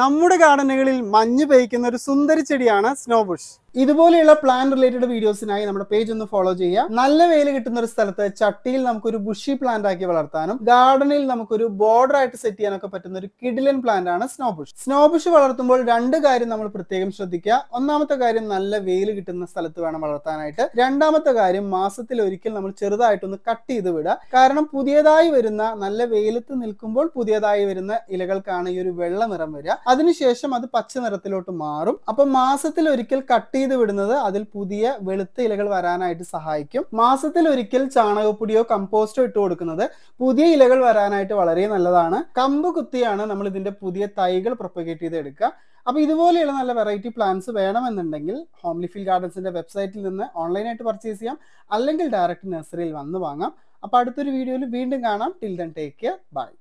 നമ്മുടെ ഗാർഡനുകളിൽ മഞ്ഞ് പെയ്ക്കുന്ന ഒരു സുന്ദരി ചെടിയാണ് സ്നോബുഷ് ഇതുപോലെയുള്ള പ്ലാൻ റിലേറ്റഡ് വീഡിയോസിനായി നമ്മുടെ പേജ് ഒന്ന് ഫോളോ ചെയ്യുക നല്ല വെയിൽ കിട്ടുന്ന ഒരു സ്ഥലത്ത് ചട്ടിയിൽ നമുക്കൊരു ബുഷി പ്ലാന്റ് ആക്കി വളർത്താനും ഗാർഡനിൽ നമുക്കൊരു ബോർഡർ ആയിട്ട് സെറ്റ് ചെയ്യാനൊക്കെ പറ്റുന്ന ഒരു കിഡിലൻ പ്ലാന്റ് ആണ് സ്നോ ബുഷ് സ്നോ ബുഷ് വളർത്തുമ്പോൾ രണ്ട് കാര്യം നമ്മൾ പ്രത്യേകം ശ്രദ്ധിക്കുക ഒന്നാമത്തെ കാര്യം നല്ല വെയിൽ കിട്ടുന്ന സ്ഥലത്ത് വേണം വളർത്താനായിട്ട് രണ്ടാമത്തെ കാര്യം മാസത്തിൽ ഒരിക്കൽ നമ്മൾ ചെറുതായിട്ടൊന്ന് കട്ട് ചെയ്ത് വിടുക കാരണം പുതിയതായി വരുന്ന നല്ല വെയിലത്ത് നിൽക്കുമ്പോൾ പുതിയതായി വരുന്ന ഇലകൾക്കാണ് ഈ ഒരു വെള്ള നിറം വരിക അതിനുശേഷം അത് പച്ച നിറത്തിലോട്ട് മാറും അപ്പൊ മാസത്തിൽ ഒരിക്കൽ കട്ട് ചെയ്ത് വിടുന്നത് അതിൽ പുതിയ വെളുത്ത ഇലകൾ വരാനായിട്ട് സഹായിക്കും മാസത്തിൽ ഒരിക്കൽ ചാണകപ്പൊടിയോ കമ്പോസ്റ്റോ ഇട്ട് കൊടുക്കുന്നത് പുതിയ ഇലകൾ വരാനായിട്ട് വളരെ നല്ലതാണ് കമ്പ് കുത്തിയാണ് നമ്മൾ ഇതിന്റെ പുതിയ തൈകൾ പ്രൊപ്പഗേറ്റ് ചെയ്ത് എടുക്കുക അപ്പോൾ ഇതുപോലെയുള്ള നല്ല വെറൈറ്റി പ്ലാന്റ്സ് വേണമെന്നുണ്ടെങ്കിൽ ഹോംലി ഫീൽ ഗാർഡൻസിന്റെ വെബ്സൈറ്റിൽ നിന്ന് ഓൺലൈനായിട്ട് പർച്ചേസ് ചെയ്യാം അല്ലെങ്കിൽ ഡയറക്റ്റ് നഴ്സറിയിൽ വന്ന് വാങ്ങാം അപ്പോൾ അടുത്തൊരു വീഡിയോയിൽ വീണ്ടും കാണാം till then take care by